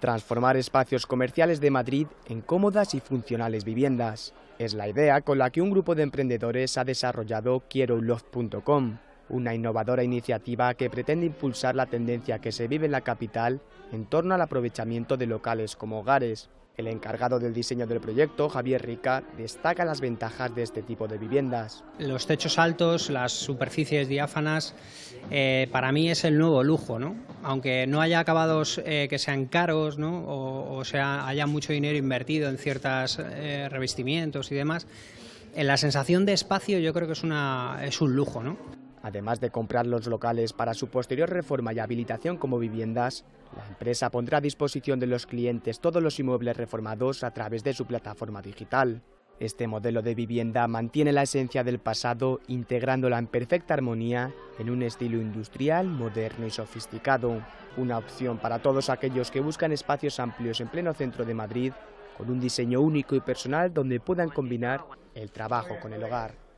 Transformar espacios comerciales de Madrid en cómodas y funcionales viviendas. Es la idea con la que un grupo de emprendedores ha desarrollado quierolove.com, una innovadora iniciativa que pretende impulsar la tendencia que se vive en la capital en torno al aprovechamiento de locales como hogares. El encargado del diseño del proyecto, Javier Rica, destaca las ventajas de este tipo de viviendas. Los techos altos, las superficies diáfanas, eh, para mí es el nuevo lujo, Aunque no haya acabados eh, que sean caros, O, sea, haya mucho dinero invertido en ciertos eh, revestimientos y demás, la sensación de espacio yo creo que es, es un lujo, ¿no? Además de comprar los locales para su posterior reforma y habilitación como viviendas, la empresa pondrá a disposición de los clientes todos los inmuebles reformados a través de su plataforma digital. Este modelo de vivienda mantiene la esencia del pasado, integrándola en perfecta armonía en un estilo industrial, moderno y sofisticado. Una opción para todos aquellos que buscan espacios amplios en pleno centro de Madrid, con un diseño único y personal donde puedan combinar el trabajo con el hogar.